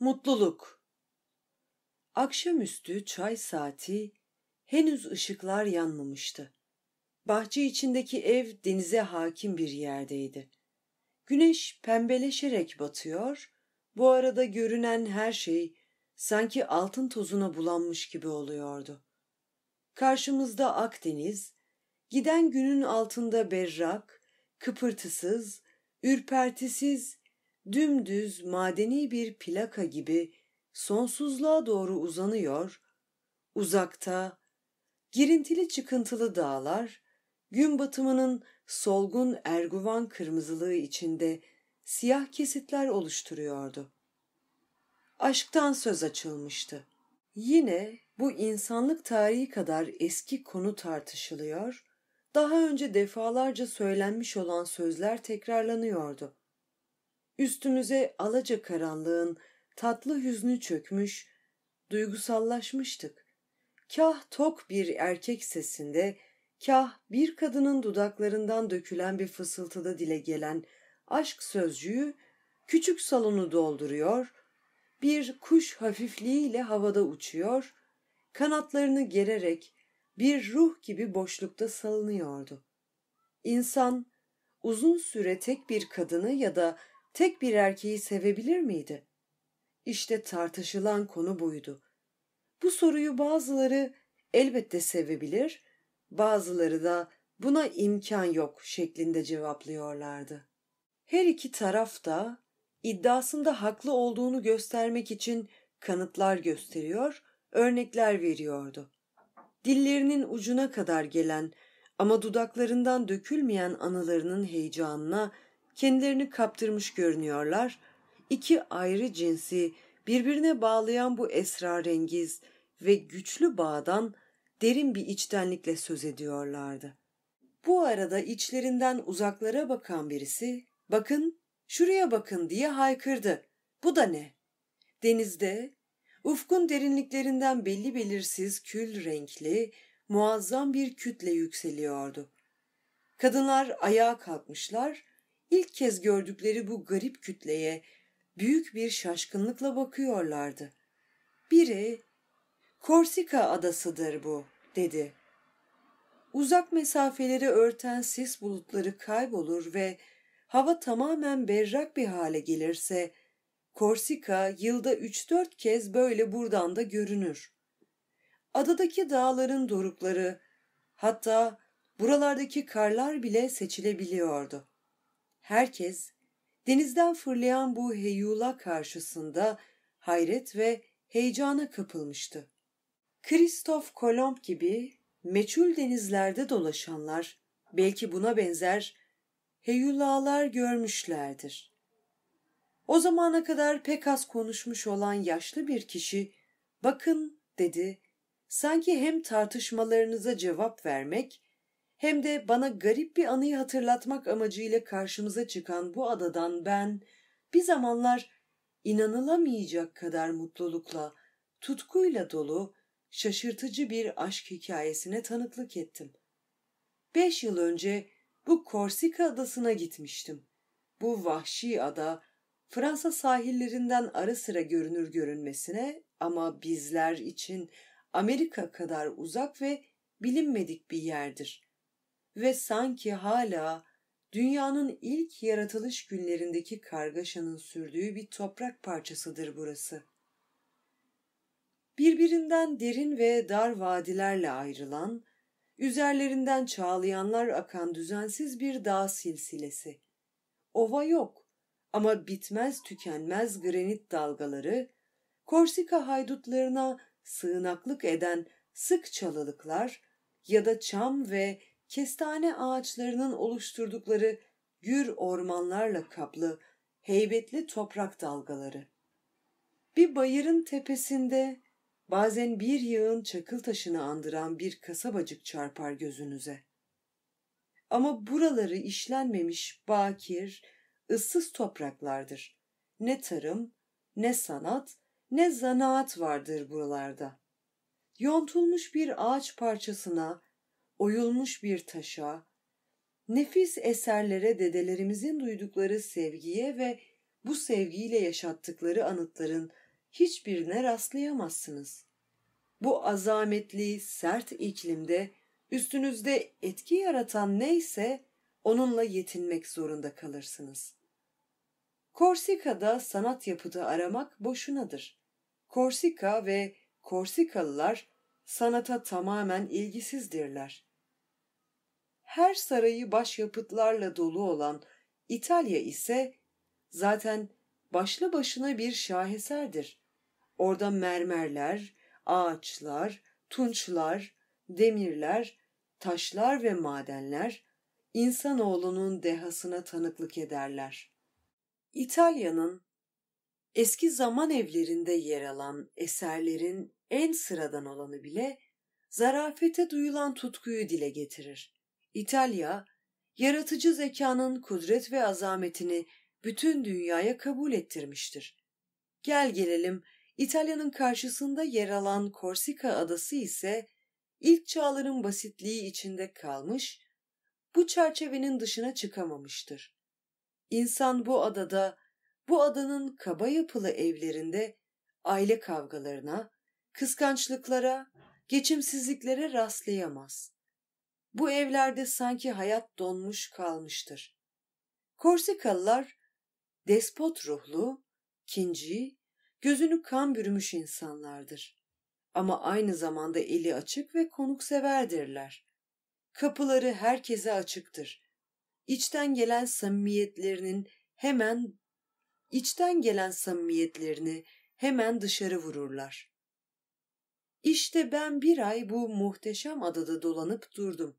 Mutluluk Akşamüstü çay saati henüz ışıklar yanmamıştı. Bahçe içindeki ev denize hakim bir yerdeydi. Güneş pembeleşerek batıyor, bu arada görünen her şey sanki altın tozuna bulanmış gibi oluyordu. Karşımızda Akdeniz, giden günün altında berrak, kıpırtısız, ürpertisiz dümdüz madeni bir plaka gibi sonsuzluğa doğru uzanıyor, uzakta girintili çıkıntılı dağlar, gün batımının solgun erguvan kırmızılığı içinde siyah kesitler oluşturuyordu. Aşktan söz açılmıştı. Yine bu insanlık tarihi kadar eski konu tartışılıyor, daha önce defalarca söylenmiş olan sözler tekrarlanıyordu. Üstümüze alaca karanlığın tatlı hüznü çökmüş, duygusallaşmıştık. Kah tok bir erkek sesinde, kah bir kadının dudaklarından dökülen bir fısıltıda dile gelen aşk sözcüğü küçük salonu dolduruyor, bir kuş hafifliğiyle havada uçuyor, kanatlarını gererek bir ruh gibi boşlukta salınıyordu. İnsan uzun süre tek bir kadını ya da tek bir erkeği sevebilir miydi? İşte tartışılan konu buydu. Bu soruyu bazıları elbette sevebilir, bazıları da buna imkan yok şeklinde cevaplıyorlardı. Her iki taraf da iddiasında haklı olduğunu göstermek için kanıtlar gösteriyor, örnekler veriyordu. Dillerinin ucuna kadar gelen ama dudaklarından dökülmeyen anılarının heyecanına kendilerini kaptırmış görünüyorlar. İki ayrı cinsi birbirine bağlayan bu esrarengiz ve güçlü bağdan derin bir içtenlikle söz ediyorlardı. Bu arada içlerinden uzaklara bakan birisi, bakın şuraya bakın diye haykırdı. Bu da ne? Denizde, ufkun derinliklerinden belli belirsiz kül renkli, muazzam bir kütle yükseliyordu. Kadınlar ayağa kalkmışlar ilk kez gördükleri bu garip kütleye büyük bir şaşkınlıkla bakıyorlardı. Biri, Korsika adasıdır bu, dedi. Uzak mesafeleri örten sis bulutları kaybolur ve hava tamamen berrak bir hale gelirse, Korsika yılda üç dört kez böyle buradan da görünür. Adadaki dağların dorukları, hatta buralardaki karlar bile seçilebiliyordu. Herkes denizden fırlayan bu heyula karşısında hayret ve heyecana kapılmıştı. Kristof Kolomb gibi meçhul denizlerde dolaşanlar belki buna benzer heyulalar görmüşlerdir. O zamana kadar pek az konuşmuş olan yaşlı bir kişi, bakın dedi, sanki hem tartışmalarınıza cevap vermek hem de bana garip bir anıyı hatırlatmak amacıyla karşımıza çıkan bu adadan ben bir zamanlar inanılamayacak kadar mutlulukla, tutkuyla dolu, şaşırtıcı bir aşk hikayesine tanıklık ettim. Beş yıl önce bu Korsika adasına gitmiştim. Bu vahşi ada Fransa sahillerinden ara sıra görünür görünmesine ama bizler için Amerika kadar uzak ve bilinmedik bir yerdir ve sanki hala dünyanın ilk yaratılış günlerindeki kargaşanın sürdüğü bir toprak parçasıdır burası. Birbirinden derin ve dar vadilerle ayrılan, üzerlerinden çağlayanlar akan düzensiz bir dağ silsilesi. Ova yok ama bitmez tükenmez granit dalgaları, Korsika haydutlarına sığınaklık eden sık çalılıklar ya da çam ve kestane ağaçlarının oluşturdukları gür ormanlarla kaplı heybetli toprak dalgaları. Bir bayırın tepesinde bazen bir yığın çakıl taşını andıran bir kasabacık çarpar gözünüze. Ama buraları işlenmemiş bakir, ıssız topraklardır. Ne tarım, ne sanat, ne zanaat vardır buralarda. Yontulmuş bir ağaç parçasına oyulmuş bir taşa, nefis eserlere dedelerimizin duydukları sevgiye ve bu sevgiyle yaşattıkları anıtların hiçbirine rastlayamazsınız. Bu azametli, sert iklimde üstünüzde etki yaratan neyse onunla yetinmek zorunda kalırsınız. Korsika'da sanat yapıtı aramak boşunadır. Korsika ve Korsikalılar sanata tamamen ilgisizdirler her sarayı başyapıtlarla dolu olan İtalya ise zaten başlı başına bir şaheserdir. Orada mermerler, ağaçlar, tunçlar, demirler, taşlar ve madenler insanoğlunun dehasına tanıklık ederler. İtalya'nın eski zaman evlerinde yer alan eserlerin en sıradan olanı bile zarafete duyulan tutkuyu dile getirir. İtalya, yaratıcı zekanın kudret ve azametini bütün dünyaya kabul ettirmiştir. Gel gelelim, İtalya'nın karşısında yer alan Korsika adası ise ilk çağların basitliği içinde kalmış, bu çerçevenin dışına çıkamamıştır. İnsan bu adada, bu adanın kaba yapılı evlerinde aile kavgalarına, kıskançlıklara, geçimsizliklere rastlayamaz. Bu evlerde sanki hayat donmuş kalmıştır. Korsikalılar despot ruhlu, kinci, gözünü kan bürümüş insanlardır. Ama aynı zamanda eli açık ve konukseverdirler. Kapıları herkese açıktır. İçten gelen samimiyetlerinin hemen içten gelen samimiyetlerini hemen dışarı vururlar. İşte ben bir ay bu muhteşem adada dolanıp durdum.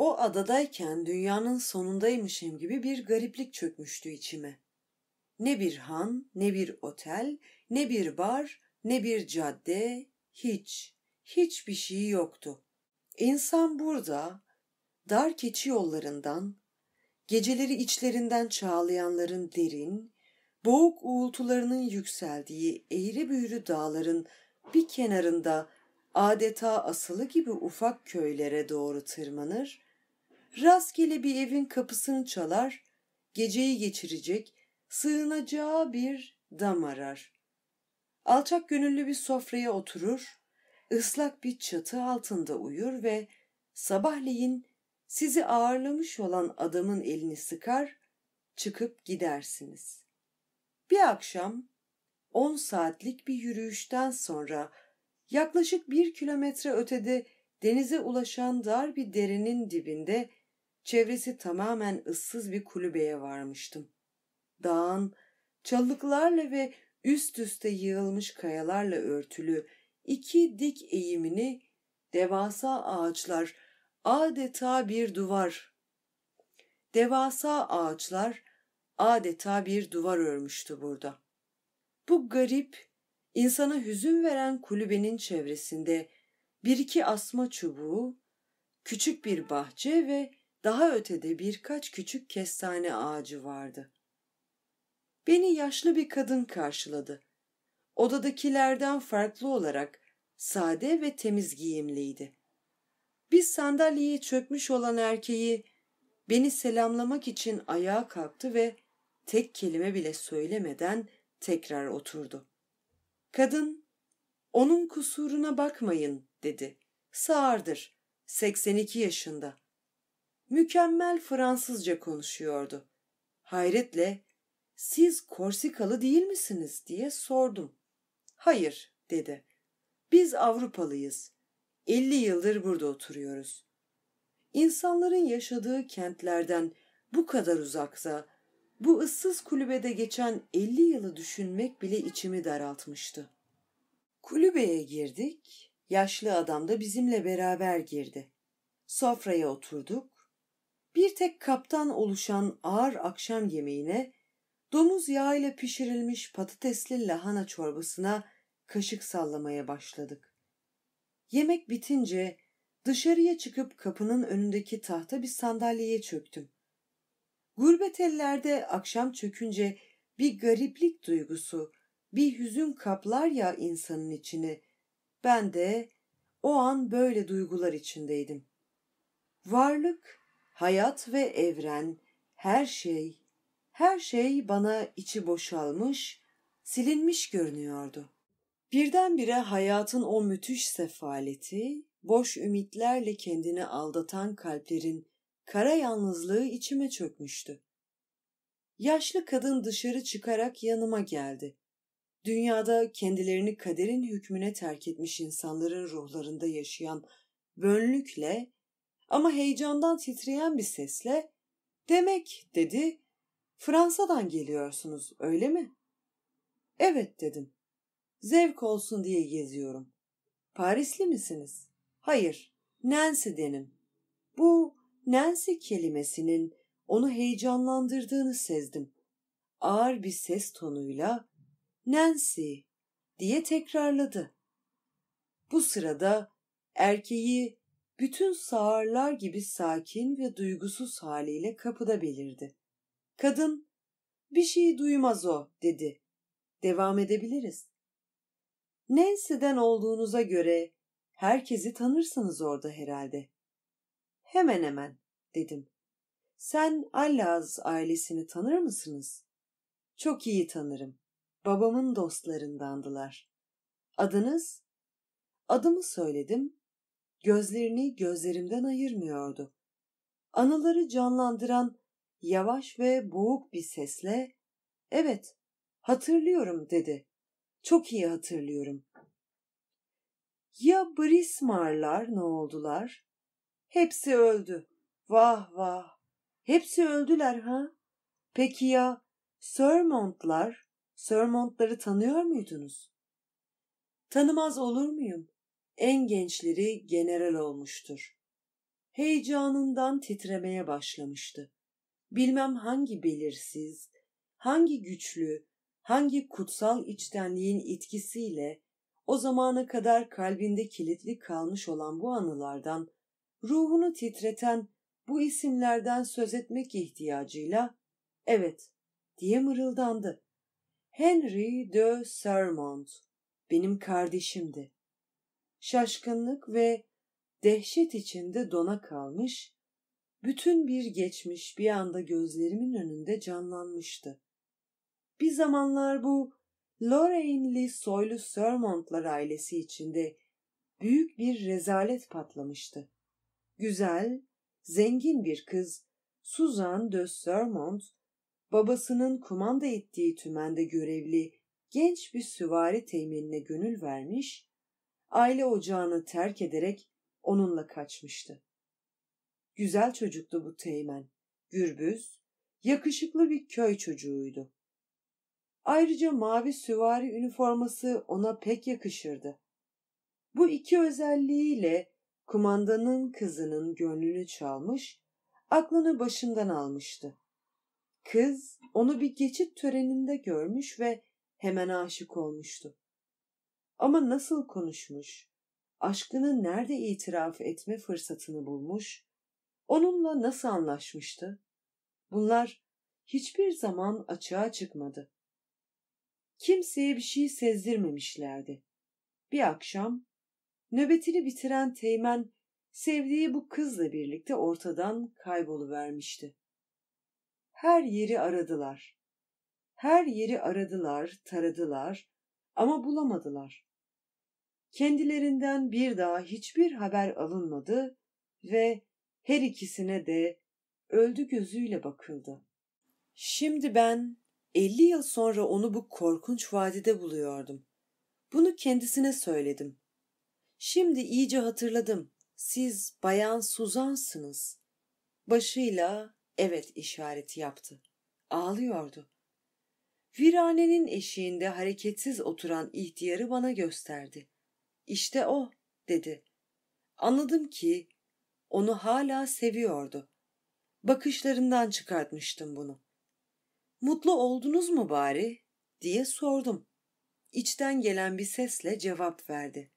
O adadayken dünyanın sonundaymışım gibi bir gariplik çökmüştü içime. Ne bir han, ne bir otel, ne bir bar, ne bir cadde, hiç, hiçbir şey yoktu. İnsan burada, dar keçi yollarından, geceleri içlerinden çağlayanların derin, boğuk uğultularının yükseldiği eğri büğrü dağların bir kenarında adeta asılı gibi ufak köylere doğru tırmanır, rastgele bir evin kapısını çalar, geceyi geçirecek, sığınacağı bir dam arar. Alçak gönüllü bir sofraya oturur, ıslak bir çatı altında uyur ve sabahleyin sizi ağırlamış olan adamın elini sıkar, çıkıp gidersiniz. Bir akşam on saatlik bir yürüyüşten sonra yaklaşık bir kilometre ötede denize ulaşan dar bir derenin dibinde çevresi tamamen ıssız bir kulübeye varmıştım. Dağın çalıklarla ve üst üste yığılmış kayalarla örtülü iki dik eğimini devasa ağaçlar adeta bir duvar. Devasa ağaçlar adeta bir duvar örmüştü burada. Bu garip, insana hüzün veren kulübenin çevresinde bir iki asma çubuğu, küçük bir bahçe ve daha ötede birkaç küçük kestane ağacı vardı. Beni yaşlı bir kadın karşıladı. Odadakilerden farklı olarak sade ve temiz giyimliydi. Bir sandalyeye çökmüş olan erkeği beni selamlamak için ayağa kalktı ve tek kelime bile söylemeden tekrar oturdu. Kadın, onun kusuruna bakmayın dedi. Sağırdır, 82 yaşında mükemmel Fransızca konuşuyordu. Hayretle siz Korsikalı değil misiniz diye sordum. Hayır dedi. Biz Avrupalıyız. 50 yıldır burada oturuyoruz. İnsanların yaşadığı kentlerden bu kadar uzakta, bu ıssız kulübede geçen 50 yılı düşünmek bile içimi daraltmıştı. Kulübeye girdik. Yaşlı adam da bizimle beraber girdi. Sofraya oturduk bir tek kaptan oluşan ağır akşam yemeğine domuz yağıyla pişirilmiş patatesli lahana çorbasına kaşık sallamaya başladık. Yemek bitince dışarıya çıkıp kapının önündeki tahta bir sandalyeye çöktüm. Gurbet ellerde akşam çökünce bir gariplik duygusu, bir hüzün kaplar ya insanın içini. Ben de o an böyle duygular içindeydim. Varlık hayat ve evren, her şey, her şey bana içi boşalmış, silinmiş görünüyordu. Birdenbire hayatın o müthiş sefaleti, boş ümitlerle kendini aldatan kalplerin kara yalnızlığı içime çökmüştü. Yaşlı kadın dışarı çıkarak yanıma geldi. Dünyada kendilerini kaderin hükmüne terk etmiş insanların ruhlarında yaşayan bönlükle ama heyecandan titreyen bir sesle ''Demek'' dedi ''Fransa'dan geliyorsunuz öyle mi?'' ''Evet'' dedim. ''Zevk olsun diye geziyorum. Parisli misiniz?'' ''Hayır, Nancy denim. Bu Nancy kelimesinin onu heyecanlandırdığını sezdim. Ağır bir ses tonuyla Nancy diye tekrarladı. Bu sırada erkeği bütün sağırlar gibi sakin ve duygusuz haliyle kapıda belirdi. Kadın, bir şey duymaz o, dedi. Devam edebiliriz. Nancy'den olduğunuza göre herkesi tanırsınız orada herhalde. Hemen hemen, dedim. Sen Allaz ailesini tanır mısınız? Çok iyi tanırım. Babamın dostlarındandılar. Adınız? Adımı söyledim gözlerini gözlerimden ayırmıyordu. Anıları canlandıran yavaş ve boğuk bir sesle ''Evet, hatırlıyorum.'' dedi. ''Çok iyi hatırlıyorum.'' Ya Brismarlar ne oldular? Hepsi öldü. Vah vah. Hepsi öldüler ha? Peki ya Sörmontlar? Sörmontları tanıyor muydunuz? Tanımaz olur muyum? en gençleri general olmuştur. Heyecanından titremeye başlamıştı. Bilmem hangi belirsiz, hangi güçlü, hangi kutsal içtenliğin etkisiyle o zamana kadar kalbinde kilitli kalmış olan bu anılardan, ruhunu titreten bu isimlerden söz etmek ihtiyacıyla evet diye mırıldandı. Henry de Sermont benim kardeşimdi şaşkınlık ve dehşet içinde dona kalmış, bütün bir geçmiş bir anda gözlerimin önünde canlanmıştı. Bir zamanlar bu Lorraine'li soylu Sörmontlar ailesi içinde büyük bir rezalet patlamıştı. Güzel, zengin bir kız Suzan de Sörmont, babasının kumanda ettiği tümende görevli genç bir süvari temeline gönül vermiş aile ocağını terk ederek onunla kaçmıştı. Güzel çocuktu bu Teğmen. Gürbüz, yakışıklı bir köy çocuğuydu. Ayrıca mavi süvari üniforması ona pek yakışırdı. Bu iki özelliğiyle kumandanın kızının gönlünü çalmış, aklını başından almıştı. Kız onu bir geçit töreninde görmüş ve hemen aşık olmuştu. Ama nasıl konuşmuş? Aşkını nerede itiraf etme fırsatını bulmuş? Onunla nasıl anlaşmıştı? Bunlar hiçbir zaman açığa çıkmadı. Kimseye bir şey sezdirmemişlerdi. Bir akşam nöbetini bitiren Teğmen sevdiği bu kızla birlikte ortadan kayboluvermişti. Her yeri aradılar. Her yeri aradılar, taradılar ama bulamadılar kendilerinden bir daha hiçbir haber alınmadı ve her ikisine de öldü gözüyle bakıldı. Şimdi ben 50 yıl sonra onu bu korkunç vadide buluyordum. Bunu kendisine söyledim. Şimdi iyice hatırladım. Siz bayan Suzan'sınız. Başıyla evet işareti yaptı. Ağlıyordu. Viranenin eşiğinde hareketsiz oturan ihtiyarı bana gösterdi. İşte o, dedi. Anladım ki onu hala seviyordu. Bakışlarından çıkartmıştım bunu. Mutlu oldunuz mu bari? diye sordum. İçten gelen bir sesle cevap verdi.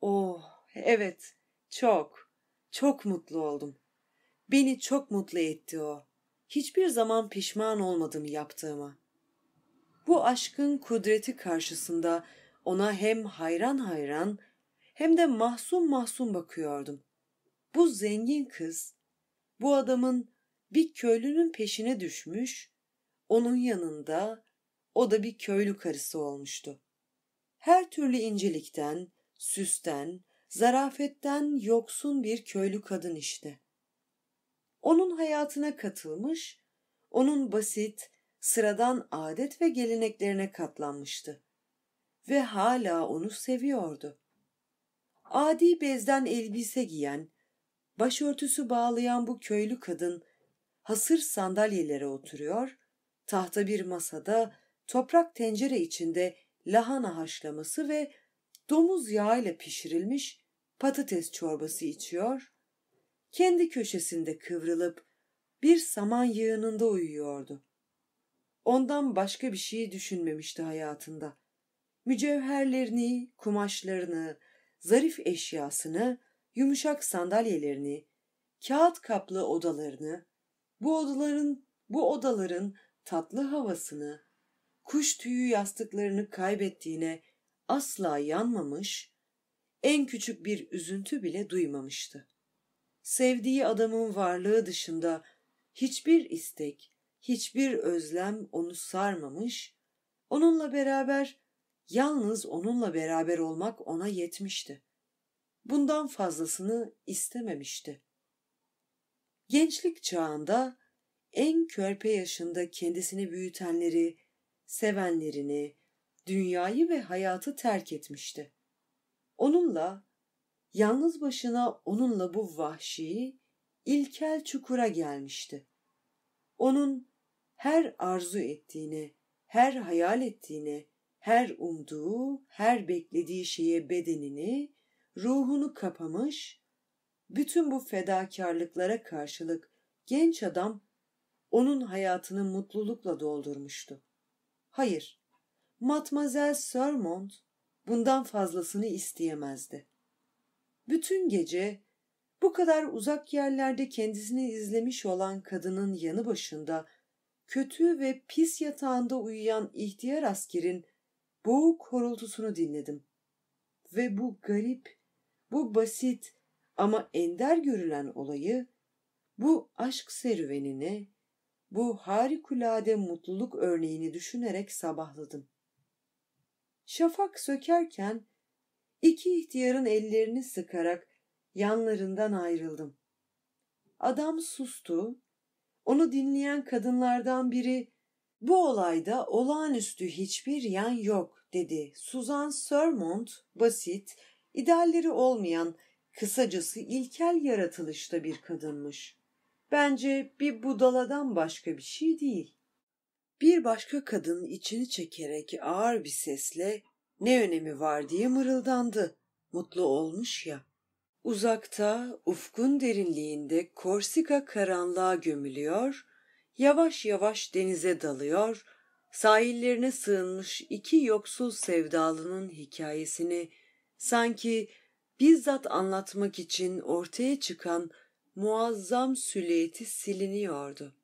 Oh, evet, çok, çok mutlu oldum. Beni çok mutlu etti o. Hiçbir zaman pişman olmadım yaptığıma. Bu aşkın kudreti karşısında ona hem hayran hayran hem de mahzun mahzun bakıyordum. Bu zengin kız, bu adamın bir köylünün peşine düşmüş, onun yanında o da bir köylü karısı olmuştu. Her türlü incelikten, süsten, zarafetten yoksun bir köylü kadın işte. Onun hayatına katılmış, onun basit, sıradan adet ve geleneklerine katlanmıştı ve hala onu seviyordu. Adi bezden elbise giyen, başörtüsü bağlayan bu köylü kadın hasır sandalyelere oturuyor, tahta bir masada toprak tencere içinde lahana haşlaması ve domuz yağıyla pişirilmiş patates çorbası içiyor, kendi köşesinde kıvrılıp bir saman yığınında uyuyordu. Ondan başka bir şey düşünmemişti hayatında mücevherlerini, kumaşlarını, zarif eşyasını, yumuşak sandalyelerini, kağıt kaplı odalarını, bu odaların bu odaların tatlı havasını, kuş tüyü yastıklarını kaybettiğine asla yanmamış, en küçük bir üzüntü bile duymamıştı. Sevdiği adamın varlığı dışında hiçbir istek, hiçbir özlem onu sarmamış, onunla beraber Yalnız onunla beraber olmak ona yetmişti. Bundan fazlasını istememişti. Gençlik çağında en körpe yaşında kendisini büyütenleri, sevenlerini, dünyayı ve hayatı terk etmişti. Onunla, yalnız başına onunla bu vahşi, ilkel çukura gelmişti. Onun her arzu ettiğini, her hayal ettiğini, her umduğu, her beklediği şeye bedenini, ruhunu kapamış, bütün bu fedakarlıklara karşılık genç adam onun hayatını mutlulukla doldurmuştu. Hayır, Matmazel Sörmont bundan fazlasını isteyemezdi. Bütün gece bu kadar uzak yerlerde kendisini izlemiş olan kadının yanı başında kötü ve pis yatağında uyuyan ihtiyar askerin boğuk horultusunu dinledim. Ve bu garip, bu basit ama ender görülen olayı, bu aşk serüvenini, bu harikulade mutluluk örneğini düşünerek sabahladım. Şafak sökerken iki ihtiyarın ellerini sıkarak yanlarından ayrıldım. Adam sustu. Onu dinleyen kadınlardan biri bu olayda olağanüstü hiçbir yan yok dedi. Suzan Sermont, basit, idealleri olmayan, kısacası ilkel yaratılışta bir kadınmış. Bence bir budaladan başka bir şey değil. Bir başka kadın içini çekerek ağır bir sesle ne önemi var diye mırıldandı. Mutlu olmuş ya. Uzakta, ufkun derinliğinde Korsika karanlığa gömülüyor, yavaş yavaş denize dalıyor, sahillerine sığınmış iki yoksul sevdalının hikayesini sanki bizzat anlatmak için ortaya çıkan muazzam süliyeti siliniyordu.